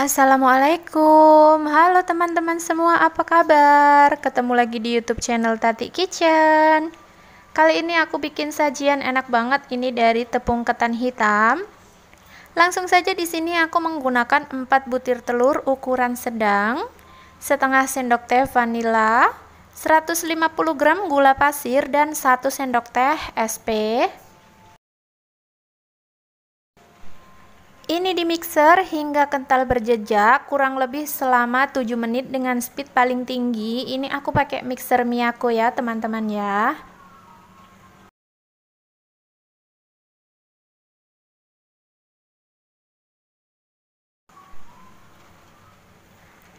Assalamualaikum, halo teman-teman semua, apa kabar? Ketemu lagi di YouTube channel Tati Kitchen. Kali ini aku bikin sajian enak banget, ini dari tepung ketan hitam. Langsung saja di sini aku menggunakan 4 butir telur ukuran sedang, setengah sendok teh vanila, 150 gram gula pasir, dan 1 sendok teh SP. Ini di mixer hingga kental berjejak kurang lebih selama 7 menit dengan speed paling tinggi. Ini aku pakai mixer Miyako ya teman-teman ya.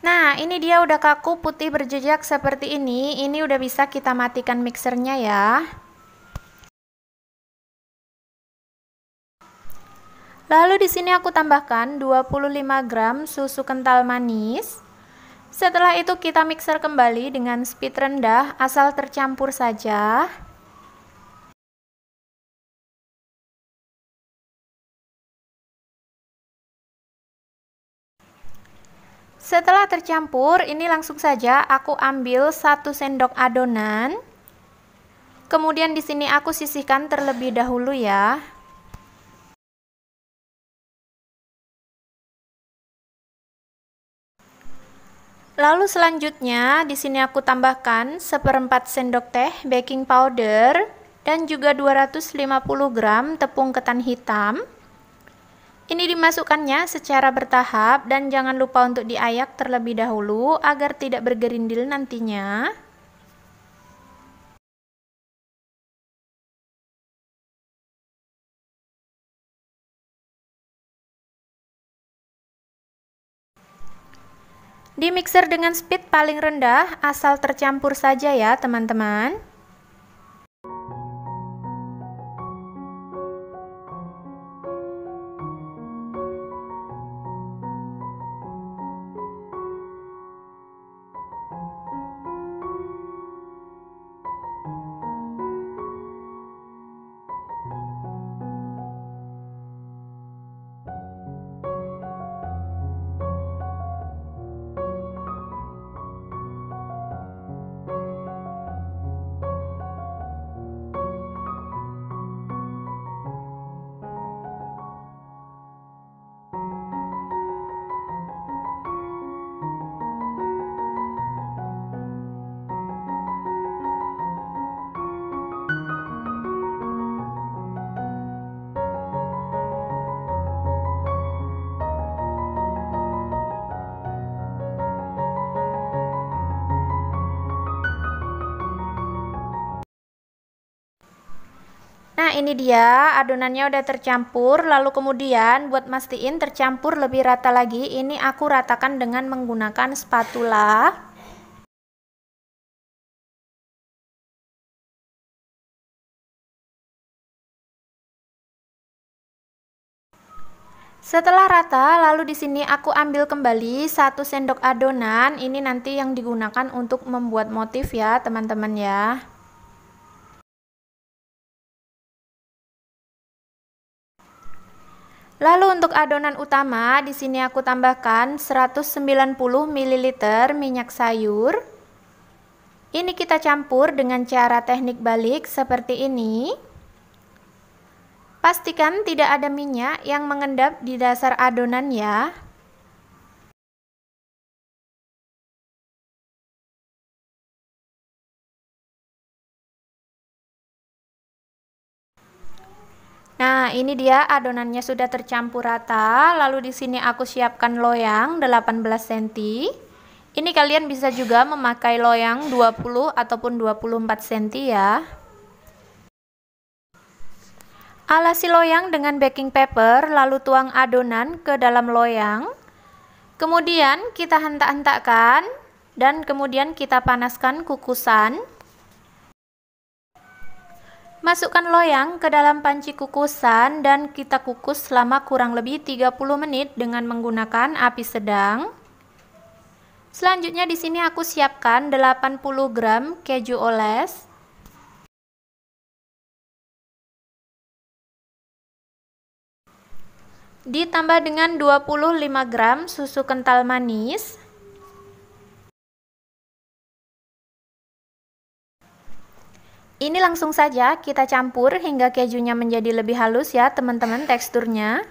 Nah ini dia udah kaku putih berjejak seperti ini. Ini udah bisa kita matikan mixernya ya. Lalu di sini aku tambahkan 25 gram susu kental manis. Setelah itu kita mixer kembali dengan speed rendah asal tercampur saja. Setelah tercampur, ini langsung saja aku ambil 1 sendok adonan. Kemudian di sini aku sisihkan terlebih dahulu ya. Lalu selanjutnya di sini aku tambahkan seperempat sendok teh baking powder dan juga 250 gram tepung ketan hitam. Ini dimasukkannya secara bertahap dan jangan lupa untuk diayak terlebih dahulu agar tidak bergerindil nantinya. Dimixer dengan speed paling rendah asal tercampur saja ya teman-teman. ini dia adonannya udah tercampur lalu kemudian buat mastiin tercampur lebih rata lagi ini aku ratakan dengan menggunakan spatula Setelah rata, lalu di sini aku ambil kembali satu sendok adonan. Ini nanti yang digunakan untuk membuat motif ya, teman-teman ya. Lalu untuk adonan utama di sini aku tambahkan 190 ml minyak sayur. Ini kita campur dengan cara teknik balik seperti ini. Pastikan tidak ada minyak yang mengendap di dasar adonan ya. ini dia adonannya sudah tercampur rata. Lalu di sini aku siapkan loyang 18 cm. Ini kalian bisa juga memakai loyang 20 ataupun 24 cm ya. Alasi loyang dengan baking paper, lalu tuang adonan ke dalam loyang. Kemudian kita hentak-hentakkan dan kemudian kita panaskan kukusan. Masukkan loyang ke dalam panci kukusan dan kita kukus selama kurang lebih 30 menit dengan menggunakan api sedang. Selanjutnya di sini aku siapkan 80 gram keju oles. Ditambah dengan 25 gram susu kental manis. Ini langsung saja kita campur hingga kejunya menjadi lebih halus ya teman-teman teksturnya.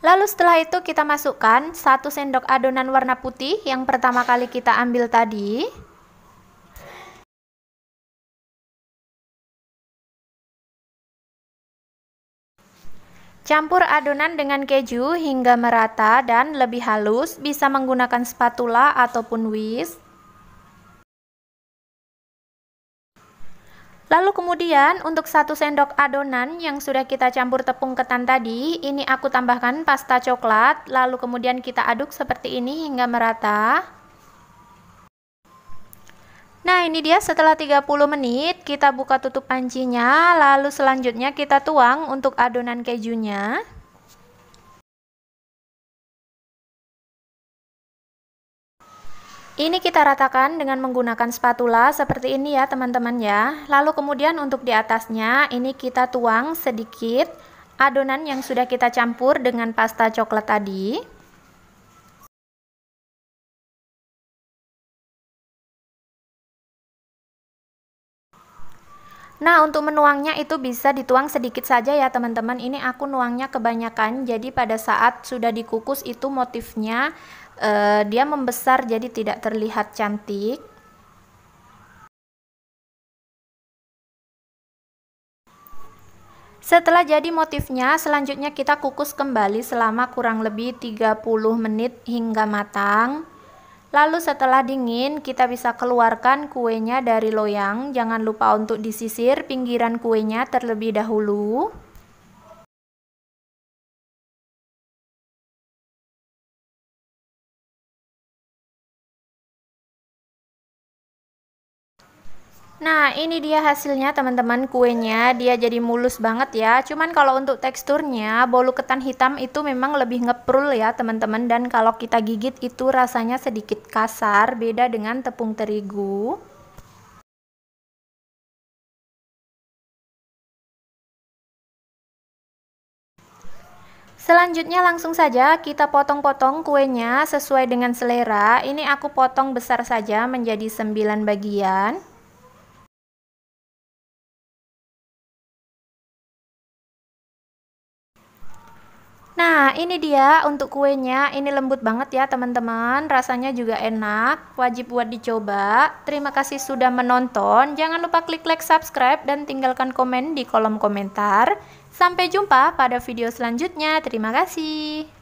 Lalu setelah itu kita masukkan 1 sendok adonan warna putih yang pertama kali kita ambil tadi. Campur adonan dengan keju hingga merata dan lebih halus, bisa menggunakan spatula ataupun whisk. Lalu kemudian untuk satu sendok adonan yang sudah kita campur tepung ketan tadi, ini aku tambahkan pasta coklat, lalu kemudian kita aduk seperti ini hingga merata. Nah ini dia setelah 30 menit kita buka tutup pancinya lalu selanjutnya kita tuang untuk adonan kejunya Ini kita ratakan dengan menggunakan spatula seperti ini ya teman-teman ya. Lalu kemudian untuk di atasnya ini kita tuang sedikit adonan yang sudah kita campur dengan pasta coklat tadi. Nah, untuk menuangnya itu bisa dituang sedikit saja ya teman-teman. Ini aku nuangnya kebanyakan, jadi pada saat sudah dikukus itu motifnya eh, dia membesar jadi tidak terlihat cantik. Setelah jadi motifnya, selanjutnya kita kukus kembali selama kurang lebih 30 menit hingga matang. Lalu setelah dingin, kita bisa keluarkan kuenya dari loyang. Jangan lupa untuk disisir pinggiran kuenya terlebih dahulu. Nah, ini dia hasilnya teman-teman kuenya. Dia jadi mulus banget ya. Cuman kalau untuk teksturnya, bolu ketan hitam itu memang lebih ngeprul ya, teman-teman. Dan kalau kita gigit itu rasanya sedikit kasar, beda dengan tepung terigu. Selanjutnya langsung saja kita potong-potong kuenya sesuai dengan selera. Ini aku potong besar saja menjadi 9 bagian. Nah, ini dia untuk kuenya. Ini lembut banget ya, teman-teman. Rasanya juga enak, wajib buat dicoba. Terima kasih sudah menonton. Jangan lupa klik like, subscribe, dan tinggalkan komen di kolom komentar. Sampai jumpa pada video selanjutnya. Terima kasih.